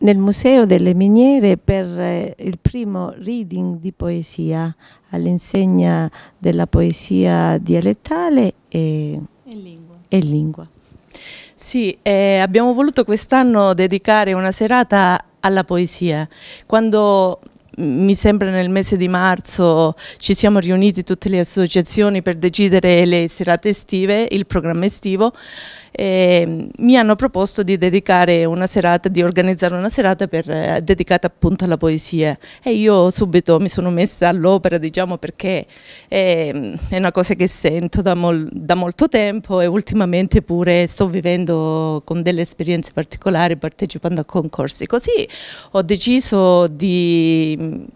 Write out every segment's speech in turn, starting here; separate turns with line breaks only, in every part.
nel Museo delle Miniere per eh, il primo reading di poesia all'insegna della poesia dialettale e, e lingua. E lingua. Sì, eh, abbiamo voluto quest'anno dedicare una serata alla poesia. Quando mm, mi sembra nel mese di marzo ci siamo riuniti tutte le associazioni per decidere le serate estive, il programma estivo eh, mi hanno proposto di dedicare una serata, di organizzare una serata per, eh, dedicata appunto alla poesia e io subito mi sono messa all'opera diciamo perché è, ehm, è, una cosa che sento da, mol, da, molto tempo e ultimamente pure sto vivendo con delle esperienze particolari partecipando a concorsi così ho deciso di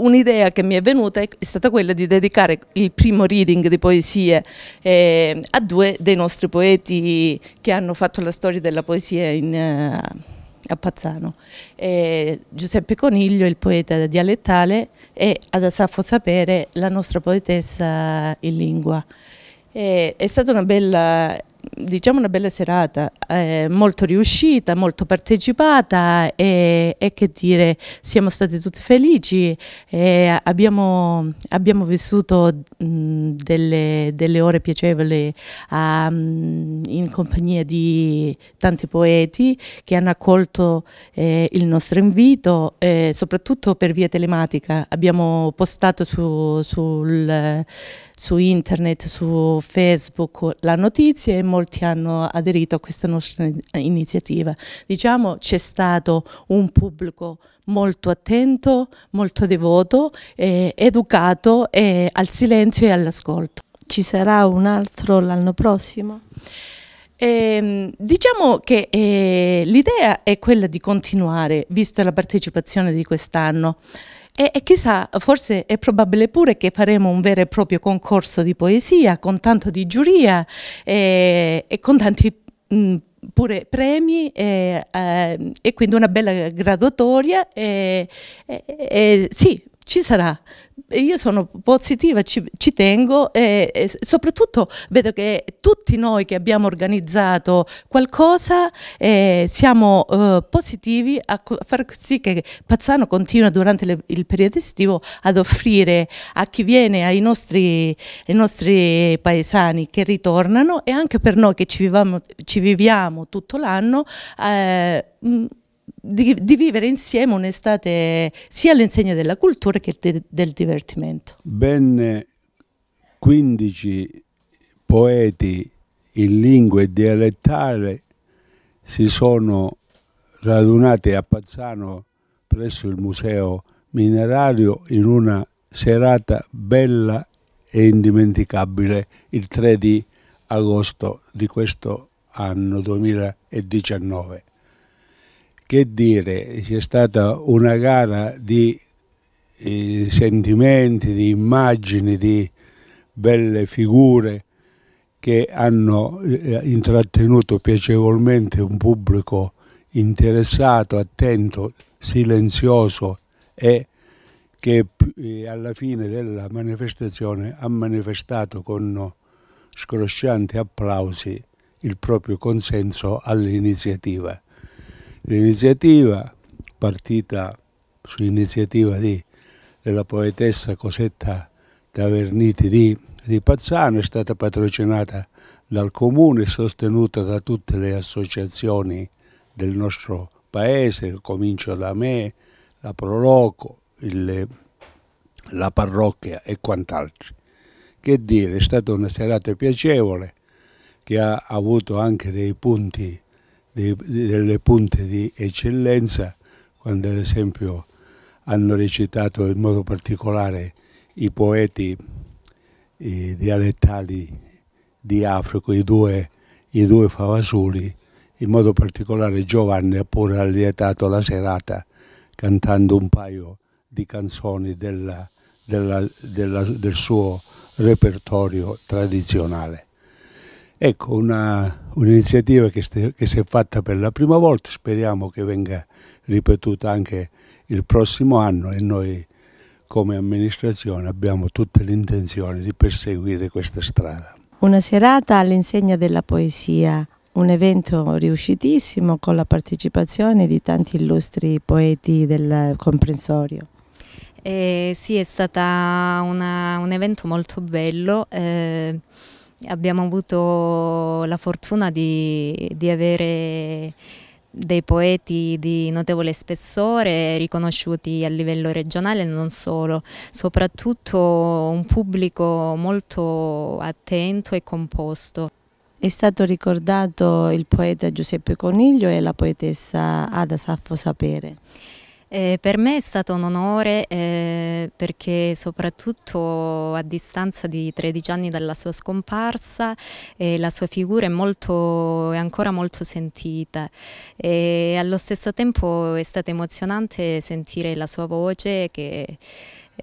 un'idea che mi è venuta è stata quella di dedicare il primo reading di poesie eh, a due dei nostri poeti che hanno fatto la storia della poesia in, eh, a Pazzano, eh, Giuseppe Coniglio, il poeta dialettale, e ad Asafo Sapere, la nostra poetessa in lingua. Eh, è stata una bella diciamo una bella serata, eh, molto riuscita, molto partecipata e, e, che dire, siamo stati tutti felici e abbiamo, abbiamo vissuto mh, delle, delle, ore piacevoli a, mh, in compagnia di tanti poeti che hanno accolto eh, il nostro invito, eh, soprattutto per via telematica. Abbiamo postato su, sul, su internet, su Facebook la notizia e molto molti hanno aderito a questa nostra iniziativa. Diciamo c'è stato un pubblico molto attento, molto devoto, eh, educato eh, al silenzio e all'ascolto. Ci sarà un altro l'anno prossimo? Eh, diciamo che eh, l'idea è quella di continuare, vista la partecipazione di quest'anno. E, e, chissà, forse è probabile pure che faremo un vero e proprio concorso di poesia con tanto di giuria e, e con tanti mh, mm, pure premi e, eh, e, quindi una bella graduatoria e, sì, ci sarà. Io sono positiva, ci, ci tengo e, e, soprattutto vedo che tutti noi che abbiamo organizzato qualcosa eh, siamo eh, positivi a, a, far sì che Pazzano continua durante le, il periodo estivo ad offrire a chi viene, ai nostri, ai nostri, paesani che ritornano e anche per noi che ci viviamo, ci viviamo tutto l'anno eh, di, di, vivere insieme un'estate sia all'insegna della cultura che de, del
divertimento. Ben 15 poeti in lingue dialettale si sono radunati a Pazzano presso il Museo Minerario in una serata bella e indimenticabile il 3 di agosto di questo anno 2019 che dire, c'è stata una gara di eh, sentimenti, di immagini, di belle figure che hanno eh, intrattenuto piacevolmente un pubblico interessato, attento, silenzioso e che eh, alla fine della manifestazione ha manifestato con scroscianti applausi il proprio consenso all'iniziativa. L'iniziativa, partita su iniziativa di, della poetessa Cosetta Taverniti di, di Pazzano, è stata patrocinata dal comune e sostenuta da tutte le associazioni del nostro paese, comincio da me, la Proloco, il, la parrocchia e quant'altro. Che dire, è stata una serata piacevole che ha avuto anche dei punti di, delle punte di eccellenza, quando ad esempio hanno recitato in modo particolare i poeti i dialettali di Africa, i due, i due favasuli, in modo particolare Giovanni ha pure allietato la serata cantando un paio di canzoni della, della, della, del suo repertorio tradizionale. Ecco una, un'iniziativa che, ste, che si è fatta per la prima volta, speriamo che venga ripetuta anche il prossimo anno e noi come amministrazione abbiamo tutte le intenzioni di perseguire questa strada.
Una serata all'insegna della poesia, un evento riuscitissimo con la partecipazione di tanti illustri poeti del comprensorio.
Eh, sì, è stato un evento molto bello. Eh abbiamo avuto la fortuna di, di avere dei poeti di notevole spessore, riconosciuti a livello regionale e non solo, soprattutto un pubblico molto attento e composto. È stato ricordato il poeta Giuseppe Coniglio e la poetessa Ada Saffo
Sapere.
Eh, per me è stato un onore eh, perché soprattutto a distanza di 13 anni dalla sua scomparsa eh, la sua figura è, molto, è ancora molto sentita e allo stesso tempo è stato emozionante sentire la sua voce che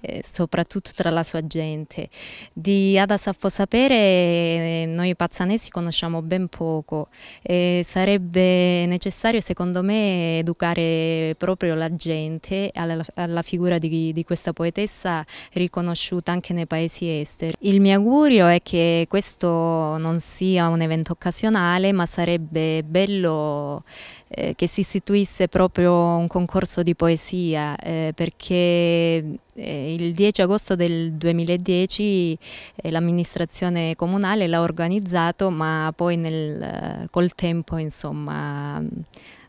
eh, soprattutto tra la sua gente. Di Ada Saffo Sapere eh, noi pazzanesi conosciamo ben poco e sarebbe necessario secondo me educare proprio la gente alla, alla figura di, di questa poetessa riconosciuta anche nei paesi esteri. Il mio augurio è che questo non sia un evento occasionale ma sarebbe bello eh, che si istituisse proprio un concorso di poesia eh, perché eh, il 10 agosto del 2010 eh, l'amministrazione comunale l'ha organizzato ma poi nel, col tempo insomma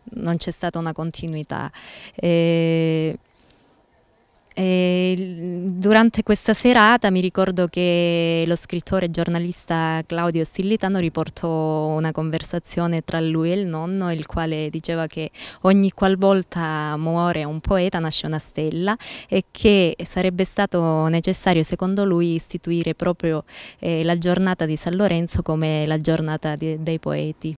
non c'è stata una continuità. Eh, e durante questa serata mi ricordo che lo scrittore e giornalista Claudio Stillitano riportò una conversazione tra lui e il nonno, il quale diceva che ogni qualvolta muore un poeta nasce una stella e che sarebbe stato necessario secondo lui istituire proprio eh, la giornata di San Lorenzo come la giornata di, dei poeti.